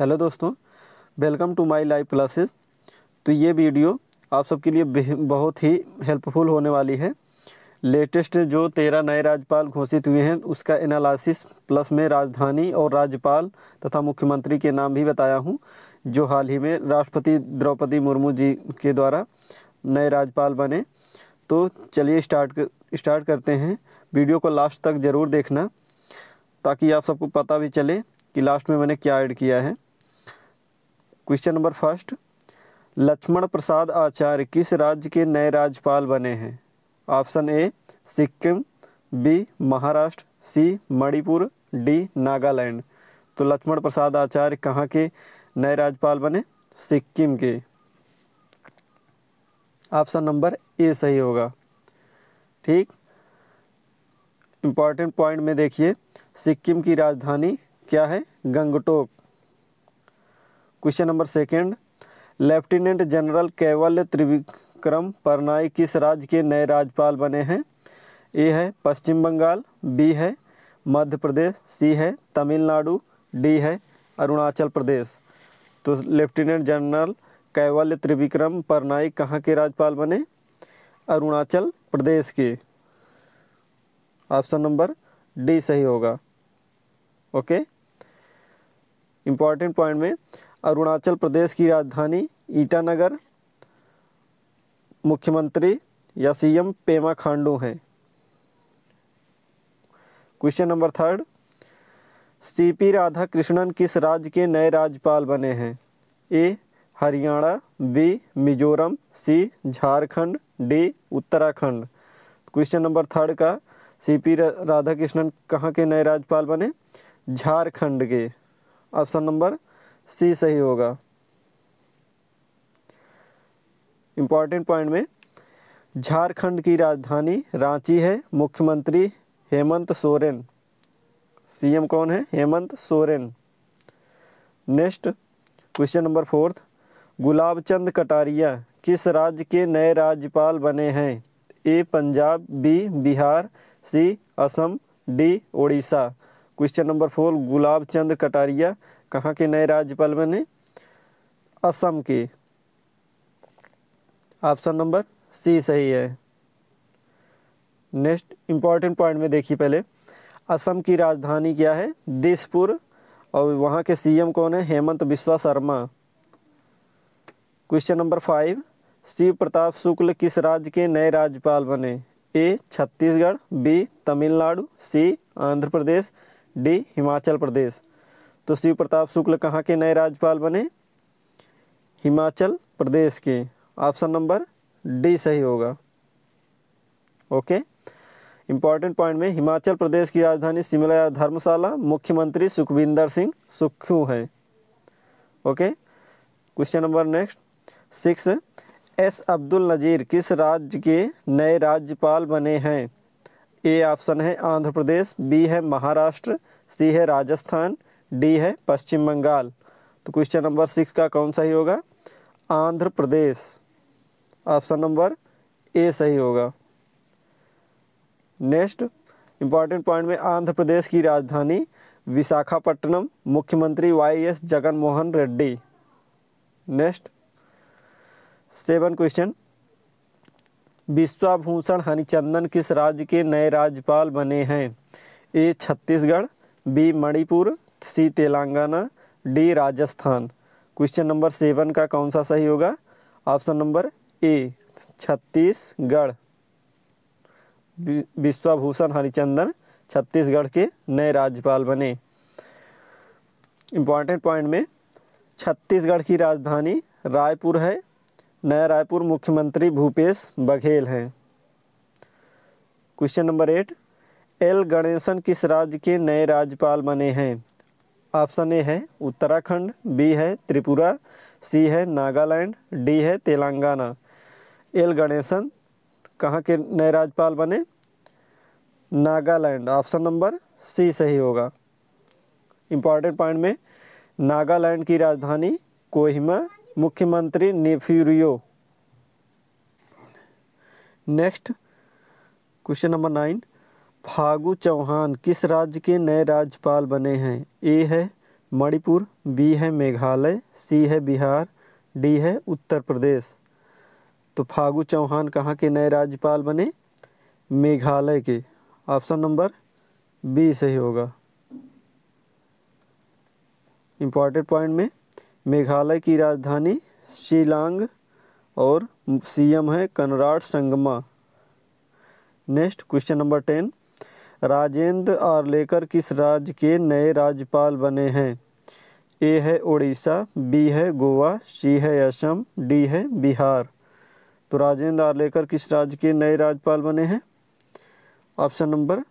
hello दोस्तों welcome to my live classes तो ये वीडियो आप सबके लिए बहुत ही हेल्पफुल होने वाली है लेटेस्ट जो तेरह नए राज्यपाल घोषित हुए हैं उसका एनालिसिस प्लस में राजधानी और राज्यपाल तथा मुख्यमंत्री के नाम भी बताया हूँ जो हाल ही में राष्ट्रपति द्रौपदी मुर्मू जी के द्वारा नए राज्यपाल बने तो चलिए स्टार्ट कर, स्टार्ट करते हैं वीडियो को लास्ट तक ज़रूर देखना ताकि आप सबको पता भी चले कि लास्ट में मैंने क्या ऐड किया है question number first Lakshman Prasad Acharya किस राज्य के नए राज्यपाल बने हैं option A Sikkim B Maharashtra C Manipur D Nagaland तो लक्ष्मण प्रसाद आचार्य कहाँ के नए राज्यपाल बने सिक्किम के ऑप्शन नंबर ए सही होगा ठीक इम्पॉर्टेंट पॉइंट में देखिए सिक्किम की राजधानी क्या है Gangtok question number second lieutenant general Kaivalya Trivikram परनाई किस राज्य के नए राज्यपाल बने हैं ए है पश्चिम बंगाल बी है मध्य प्रदेश सी है तमिलनाडु डी है अरुणाचल प्रदेश तो लेफ्टिनेंट जनरल कैवल्य त्रिविक्रम परनाई कहाँ के राज्यपाल बने अरुणाचल प्रदेश के ऑप्शन नंबर डी सही होगा ओके इम्पॉर्टेंट पॉइंट में अरुणाचल प्रदेश की राजधानी ईटानगर मुख्यमंत्री या सीएम पेमा खांडू हैं question number third C P Radha Krishnan किस राज्य के नए राज्यपाल बने हैं A Haryana B Mizoram C Jharkhand D Uttarakhand question number third का सी पी कृष्णन कहाँ के नए राज्यपाल बने झारखंड के ऑप्शन नंबर सी सही होगा इंपॉर्टेंट पॉइंट में झारखंड की राजधानी रांची है मुख्यमंत्री हेमंत सोरेन सीएम कौन है Hemant Soren next question number fourth Gulab Chand Kataria किस राज्य के नए राज्यपाल बने हैं A Punjab B Bihar C Assam D Odisha question number four Gulab Chand Kataria कहाँ के नए राज्यपाल बने असम के ऑप्शन नंबर सी सही है नेक्स्ट इम्पॉर्टेंट पॉइंट में देखिए पहले असम की राजधानी क्या है दिसपुर और वहाँ के सीएम कौन है Himanta Biswa Sarma question number five Shiv Pratap Shukla किस राज्य के नए राज्यपाल बने A Chhattisgarh B Tamil Nadu C Andhra Pradesh D Himachal Pradesh तो शिव प्रताप शुक्ल कहाँ के नए राज्यपाल बने हिमाचल प्रदेश के ऑप्शन नंबर डी सही होगा ओके इंपॉर्टेंट पॉइंट में हिमाचल प्रदेश की राजधानी शिमला या धर्मशाला मुख्यमंत्री सुखविंदर सिंह सुखू हैं okay question number next six S Abdul Nazeer किस राज्य के नए राज्यपाल बने हैं ए ऑप्शन है आंध्र प्रदेश बी है महाराष्ट्र सी है राजस्थान डी है पश्चिम बंगाल तो क्वेश्चन नंबर सिक्स का कौन सही होगा Andhra Pradesh option number A सही होगा नेक्स्ट इंपॉर्टेंट पॉइंट में आंध्र प्रदेश की राजधानी विशाखापट्टनम मुख्यमंत्री Y S Jagan Mohan Reddy next seven question Vishwabhushan Harichandan किस राज्य के नए राज्यपाल बने हैं A Chhattisgarh B Manipur C Telangana D Rajasthan question number seven का कौन सा सही होगा option number A Chhattisgarh Vishwabhushan Harichandan Chhattisgarh के नए राज्यपाल बने इम्पॉर्टेंट पॉइंट में छत्तीसगढ़ की राजधानी रायपुर है नया रायपुर मुख्यमंत्री भूपेश बघेल हैं question number eight L Ganesan किस राज्य के नए राज्यपाल बने हैं ऑप्शन ए है उत्तराखंड बी है त्रिपुरा सी है नागालैंड डी है तेलंगाना एल गणेशन कहाँ के नए राज्यपाल बने नागालैंड ऑप्शन नंबर सी सही होगा इम्पॉर्टेंट पॉइंट में नागालैंड की राजधानी कोहिमा मुख्यमंत्री Neiphiu Rio next question number nine Phagu Chauhan किस राज्य के नए राज्यपाल बने हैं ए है मणिपुर बी है मेघालय सी है बिहार डी है उत्तर प्रदेश तो फागु चौहान कहाँ के नए राज्यपाल बने मेघालय के ऑप्शन नंबर बी सही होगा इम्पॉर्टेंट पॉइंट में मेघालय की राजधानी शिलांग और सीएम है Conrad Sangma next question number ten Rajendra Arlekar किस राज्य के नए राज्यपाल बने हैं ए है उड़ीसा बी है गोवा सी है असम डी है बिहार तो राजेंद्र आर्लेकर किस राज्य के नए राज्यपाल बने हैं ऑप्शन नंबर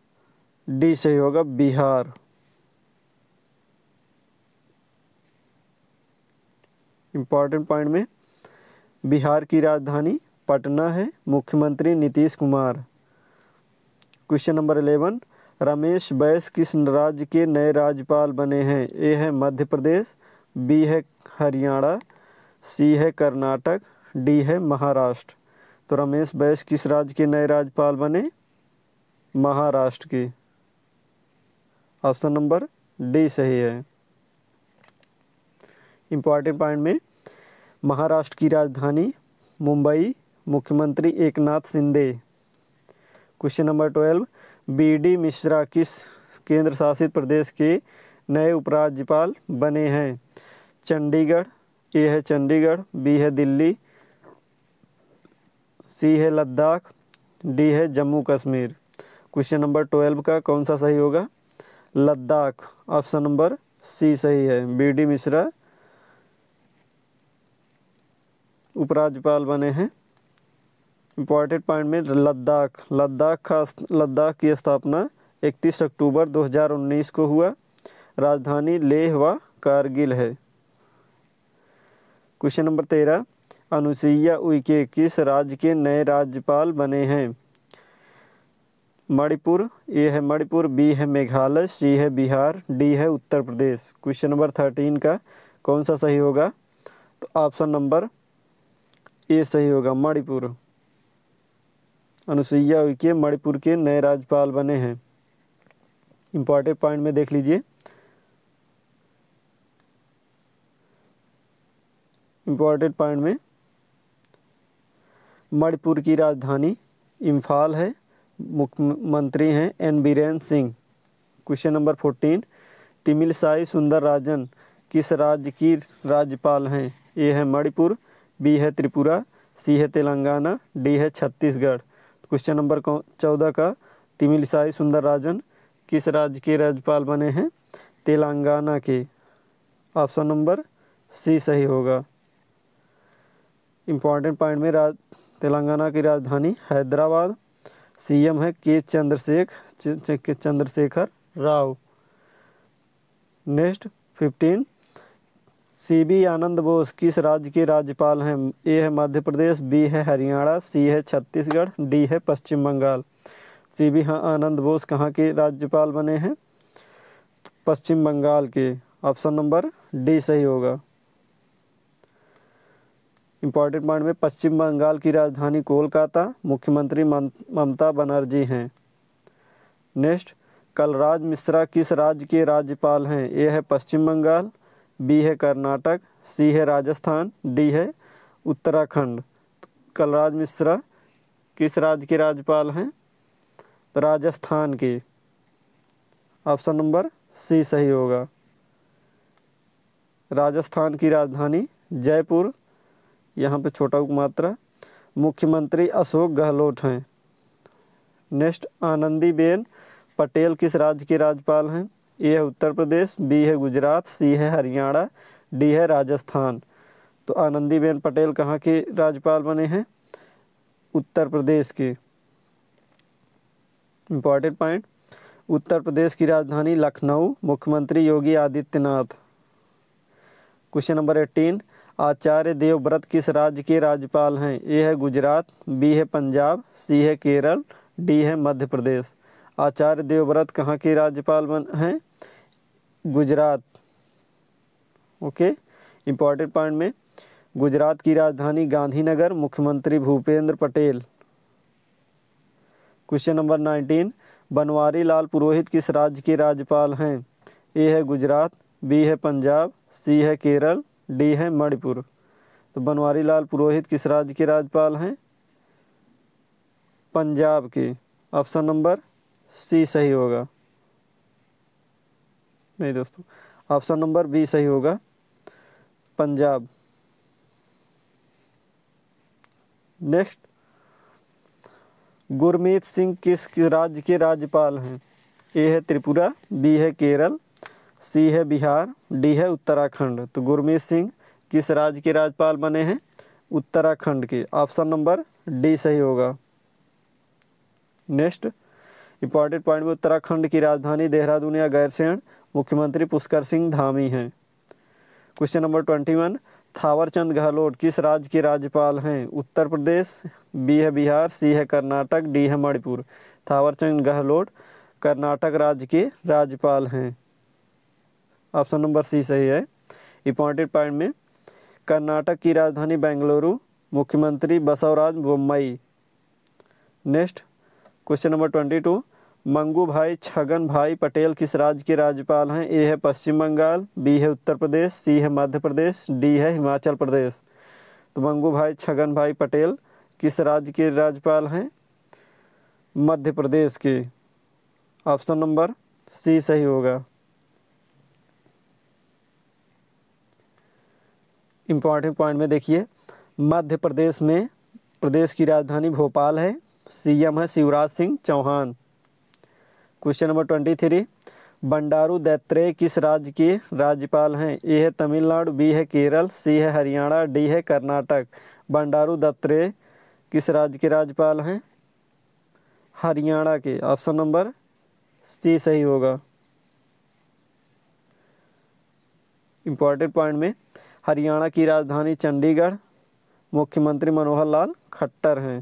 डी सही होगा बिहार इंपॉर्टेंट पॉइंट में बिहार की राजधानी पटना है मुख्यमंत्री Nitish Kumar question number eleven Ramesh Bais किस राज्य के नए राज्यपाल बने हैं ए है मध्य प्रदेश बी है हरियाणा सी है कर्नाटक डी है महाराष्ट्र तो रमेश बैस किस राज्य के नए राज्यपाल बने महाराष्ट्र के ऑप्शन नंबर डी सही है इम्पॉर्टेंट पॉइंट में महाराष्ट्र की राजधानी मुंबई मुख्यमंत्री Eknath Shinde question number twelve B D Mishra किस केंद्र शासित प्रदेश के नए उपराज्यपाल बने हैं चंडीगढ़ ए है चंडीगढ़ बी है दिल्ली सी है लद्दाख डी है Jammu Kashmir question number twelve का कौन सा सही होगा लद्दाख ऑप्शन नंबर सी सही है बी डी मिश्रा उपराज्यपाल बने हैं इम्पॉर्टेंट पॉइंट में लद्दाख लद्दाख का लद्दाख की स्थापना 31 अक्टूबर 2019 को हुआ राजधानी लेह व कारगिल है क्वेश्चन नंबर तेरह अनुसुईया उइके किस राज्य के नए राज्यपाल बने हैं मणिपुर ए है मणिपुर बी है मेघालय सी है बिहार डी है Uttar Pradesh question number thirteen का कौन सा सही होगा तो ऑप्शन नंबर ए सही होगा मणिपुर अनुसुईया उइके मणिपुर के नए राज्यपाल बने हैं इम्पॉर्टेंट पॉइंट में देख लीजिए इम्पॉर्टेंट पॉइंट में मणिपुर की राजधानी इम्फाल है मुख्यमंत्री हैं N Biren Singh question number fourteen Tamilisai Soundararajan किस राज्य की राज्यपाल हैं ए है मणिपुर बी है त्रिपुरा सी है तेलंगाना डी है छत्तीसगढ़ क्वेश्चन नंबर चौदह का तिमिलसाई सुंदर राजन किस राज्य के राज्यपाल बने हैं तेलंगाना के ऑप्शन नंबर सी सही होगा इम्पॉर्टेंट पॉइंट में राज तेलंगाना की राजधानी हैदराबाद सीएम है के चंद्रशेख Chandrashekar Rao next fifteen C B Anand Bose किस राज्य के राज्यपाल हैं ए है मध्य प्रदेश बी है हरियाणा सी है छत्तीसगढ़ डी है पश्चिम बंगाल सी बी हाँ आनंद बोस कहाँ के राज्यपाल बने हैं पश्चिम बंगाल के ऑप्शन नंबर डी सही होगा इम्पॉर्टेंट पॉइंट में पश्चिम बंगाल की राजधानी कोलकाता मुख्यमंत्री ममता बनर्जी हैं नेक्स्ट कलराज मिश्रा किस राज्य के राज्यपाल हैं ए है पश्चिम बंगाल बी है कर्नाटक सी है राजस्थान डी है उत्तराखंड कलराज मिश्रा किस राज्य के राज्यपाल हैं तो राजस्थान के ऑप्शन नंबर सी सही होगा राजस्थान की राजधानी जयपुर यहाँ पे छोटा उपमात्रा मुख्यमंत्री अशोक गहलोत हैं नेक्स्ट आनंदीबेन पटेल किस राज्य के राज्यपाल हैं ए है उत्तर प्रदेश बी है गुजरात सी है हरियाणा डी है राजस्थान तो आनंदीबेन पटेल कहाँ के राज्यपाल बने हैं उत्तर प्रदेश के इम्पॉर्टेंट पॉइंट उत्तर प्रदेश की राजधानी लखनऊ मुख्यमंत्री Yogi Adityanath question number eighteen Acharya Devvrat किस राज्य के राज्यपाल हैं ए है गुजरात बी है पंजाब सी है केरल डी है मध्य प्रदेश आचार्य देवव्रत कहाँ के राज्यपाल बन हैं गुजरात ओके इंपॉर्टेंट पॉइंट में गुजरात की राजधानी गांधीनगर मुख्यमंत्री Bhupendra Patel question number nineteen Banwari Lal Purohit किस राज्य के राज्यपाल हैं ए है गुजरात बी है पंजाब सी है केरल डी है मणिपुर तो बनवारी लाल पुरोहित किस राज्य के राज्यपाल हैं पंजाब के ऑप्शन नंबर सी सही होगा नहीं दोस्तों ऑप्शन नंबर बी सही होगा पंजाब नेक्स्ट गुरमीत सिंह किस राज्य के राज्यपाल हैं ए है त्रिपुरा बी है केरल सी है बिहार डी है उत्तराखंड तो गुरमीत सिंह किस राज्य के राज्यपाल बने हैं उत्तराखंड के ऑप्शन नंबर डी सही होगा नेक्स्ट इंपॉर्टेंट पॉइंट में उत्तराखंड की राजधानी देहरादून या गैरसैंण मुख्यमंत्री पुष्कर सिंह धामी हैं question number twenty one Thawarchand Gehlot किस राज्य के राज्यपाल हैं उत्तर प्रदेश बी है बिहार सी है कर्नाटक डी है मणिपुर थावरचंद गहलोत कर्नाटक राज्य के राज्यपाल हैं ऑप्शन नंबर सी सही है इंपॉर्टेंट पॉइंट में कर्नाटक की राजधानी बेंगलुरु मुख्यमंत्री Basavaraj Bommai next question number twenty two Mangubhai Chhagan भाई पटेल किस राज्य के राज्यपाल हैं ए है पश्चिम बंगाल बी है उत्तर प्रदेश सी है मध्य प्रदेश डी है हिमाचल प्रदेश तो मंगू भाई छगन भाई पटेल किस राज्य के राज्यपाल हैं मध्य प्रदेश के ऑप्शन नंबर सी सही होगा इम्पॉर्टेंट पॉइंट में देखिए मध्य प्रदेश में प्रदेश की राजधानी भोपाल है सीएम है Shivraj Singh Chouhan question number twenty three Bandaru Dattatreya किस राज्य के राज्यपाल हैं ए है तमिलनाडु बी है केरल सी है हरियाणा डी है कर्नाटक बंडारू दत्तरेय किस राज्य के राज्यपाल हैं हरियाणा के ऑप्शन नंबर सी सही होगा इम्पॉर्टेंट पॉइंट में हरियाणा की राजधानी चंडीगढ़ मुख्यमंत्री मनोहर लाल खट्टर हैं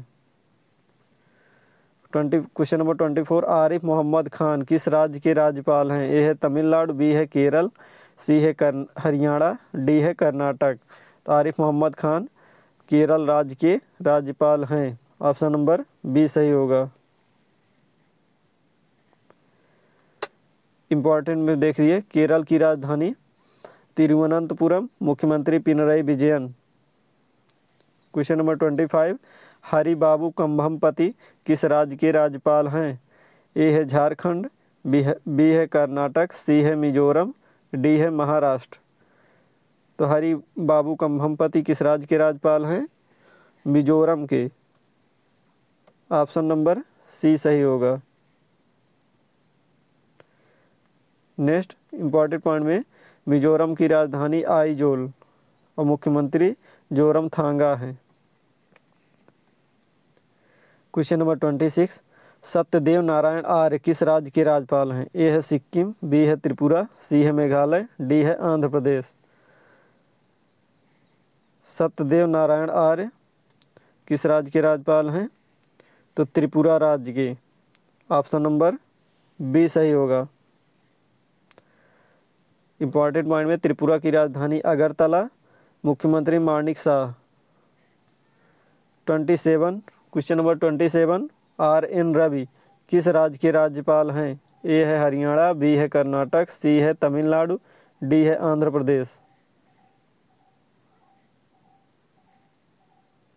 twenty question number twenty four Arif Mohammad Khan किस राज्य के राज्यपाल हैं ए है तमिलनाडु बी है केरल सी है कर हरियाणा डी है कर्नाटक तो आरिफ मोहम्मद खान केरल राज्य के राज्यपाल हैं ऑप्शन नंबर बी सही होगा इम्पॉर्टेंट में देख रही है केरल की राजधानी तिरुवनंतपुरम मुख्यमंत्री Pinarayi Vijayan question number twenty five Haribabu Kambhampati किस राज्य के राज्यपाल हैं ए है झारखंड बी है बी है कर्नाटक सी है मिजोरम डी है महाराष्ट्र तो हरी बाबू कम्भमपति किस राज्य के राज्यपाल हैं मिजोरम के ऑप्शन नंबर सी सही होगा नेक्स्ट इम्पॉर्टेंट पॉइंट में मिजोरम की राजधानी आईजोल और मुख्यमंत्री जोरम थांगा हैं question number twenty six Satyadev Narayan Arya किस राज्य के राज्यपाल हैं ए है सिक्किम बी है त्रिपुरा सी है मेघालय डी है आंध्र प्रदेश सत्यदेव नारायण आर्य किस राज्य के राज्यपाल हैं तो त्रिपुरा राज्य के ऑप्शन नंबर बी सही होगा इंपॉर्टेंट पॉइंट में त्रिपुरा की राजधानी अगरतला मुख्यमंत्री Manik Saha twenty seven question number twenty seven R N Ravi किस राज्य के राज्यपाल हैं ए है हरियाणा बी है कर्नाटक सी है तमिलनाडु डी है आंध्र प्रदेश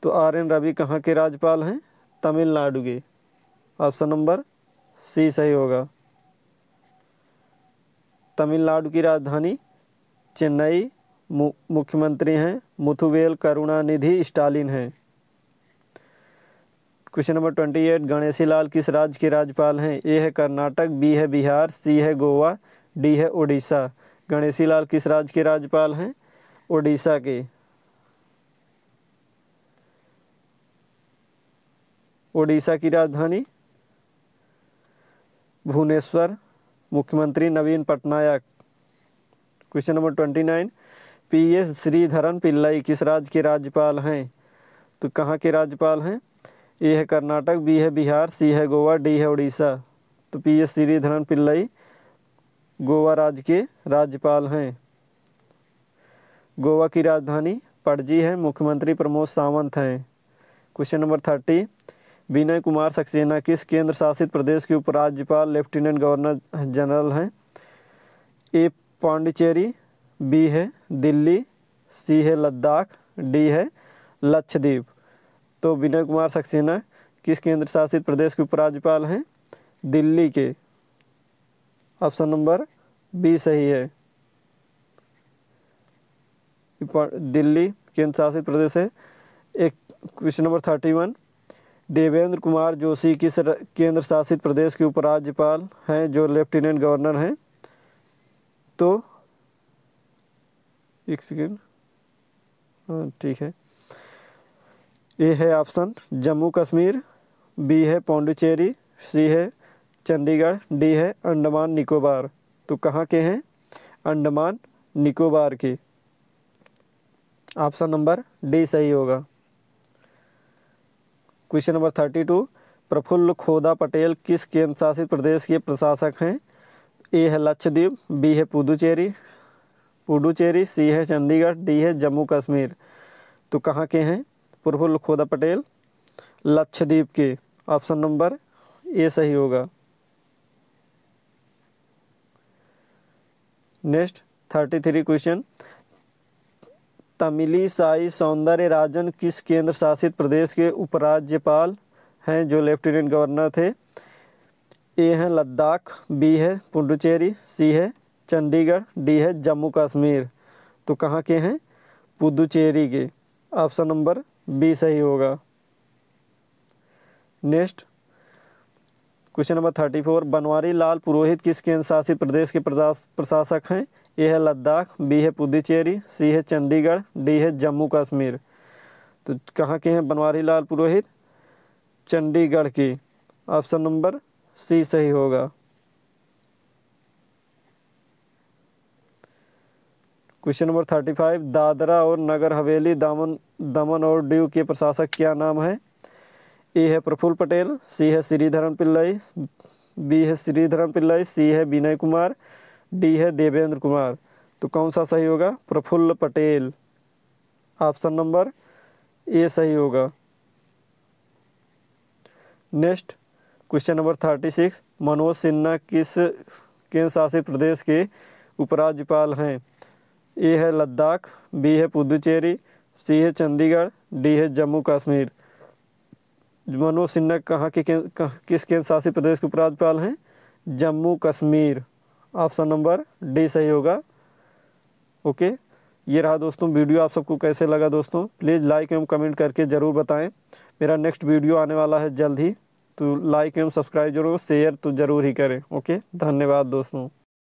तो आर एन रवि कहाँ के राज्यपाल हैं तमिलनाडु के ऑप्शन नंबर सी सही होगा तमिलनाडु की राजधानी चेन्नई मुख्यमंत्री हैं मुथुवेल करुणानिधि स्टालिन हैं question number twenty eight Ganeshi Lal किस राज्य के राज्यपाल हैं ए है कर्नाटक बी है बिहार सी है गोवा डी है उड़ीसा गणेशी लाल किस राज्य के राज्यपाल हैं उड़ीसा के उड़ीसा की राजधानी भुवनेश्वर मुख्यमंत्री Naveen Patnaik question number twenty nine P S Sreedharan Pillai किस राज्य के राज्यपाल हैं तो कहाँ के राज्यपाल हैं ए है कर्नाटक बी है बिहार सी है गोवा डी है उड़ीसा तो पी एस श्रीधरन पिल्लई गोवा राज्य के राज्यपाल हैं गोवा की राजधानी पणजी है मुख्यमंत्री प्रमोद सावंत हैं question number thirty Vinay Kumar Saxena किस केंद्र शासित प्रदेश के उपराज्यपाल लेफ्टिनेंट गवर्नर जनरल हैं ए पांडिचेरी बी है दिल्ली सी है लद्दाख डी है लक्षद्वीप तो विनय कुमार सक्सेना किस केंद्र शासित प्रदेश के उपराज्यपाल हैं दिल्ली के ऑप्शन नंबर बी सही है दिल्ली केंद्र शासित प्रदेश है एक question number thirty one Devendra Kumar Joshi किस केंद्र शासित प्रदेश के उपराज्यपाल हैं जो लेफ्टिनेंट गवर्नर हैं तो एक सेकेंड हाँ ठीक है ए है ऑप्शन जम्मू कश्मीर बी है पौंडुचेरी सी है चंडीगढ़ डी है अंडमान निकोबार तो कहाँ के हैं अंडमान निकोबार के ऑप्शन नंबर डी सही होगा question number thirty two Praful Khoda Patel किस केंद्र शासित प्रदेश के प्रशासक हैं ए है लक्षद्वीप बी है पुदुचेरी पुडुचेरी सी है चंडीगढ़ डी है जम्मू कश्मीर तो कहाँ के हैं प्रफुल्ल खोदा पटेल लक्षदीप के ऑप्शन नंबर ए सही होगा next thirty three question Tamilisai Soundararajan किस केंद्र शासित प्रदेश के उपराज्यपाल हैं जो लेफ्टिनेंट गवर्नर थे ए हैं लद्दाख बी है पुडुचेरी सी है चंडीगढ़ डी है जम्मू कश्मीर तो कहाँ के हैं पुदुचेरी के ऑप्शन नंबर बी सही होगा next question number thirty four Banwari Lal Purohit किस केंद्र शासित प्रदेश के प्रशासक हैं ए है लद्दाख बी है पुदुचेरी सी है चंडीगढ़ डी है जम्मू कश्मीर तो कहाँ के हैं बनवारी लाल पुरोहित चंडीगढ़ की ऑप्शन नंबर सी सही होगा question number thirty five Dadra और नगर हवेली दामन दमन और ड्यू के प्रशासक क्या नाम है ए है प्रफुल्ल पटेल सी है श्रीधरन पिल्लई बी है श्रीधरन पिल्लई सी है विनय कुमार डी है देवेंद्र कुमार तो कौन सा सही होगा Praful Patel option number A सही होगा next question number thirty six Manoj Sinha किस केंद्र शासित प्रदेश के उपराज्यपाल हैं ए है लद्दाख बी है पुदुचेरी सी है चंडीगढ़ डी है जम्मू कश्मीर मनोज सिन्हा कहाँ के किस केंद्र शासित प्रदेश के उपराज्यपाल हैं Jammu Kashmir option number D सही होगा ओके ये रहा दोस्तों वीडियो आप सबको कैसे लगा दोस्तों प्लीज़ लाइक एवं कमेंट करके ज़रूर बताएं मेरा नेक्स्ट वीडियो आने वाला है जल्द ही तो लाइक एवं सब्सक्राइब जरूर शेयर तो ज़रूर ही करें ओके धन्यवाद दोस्तों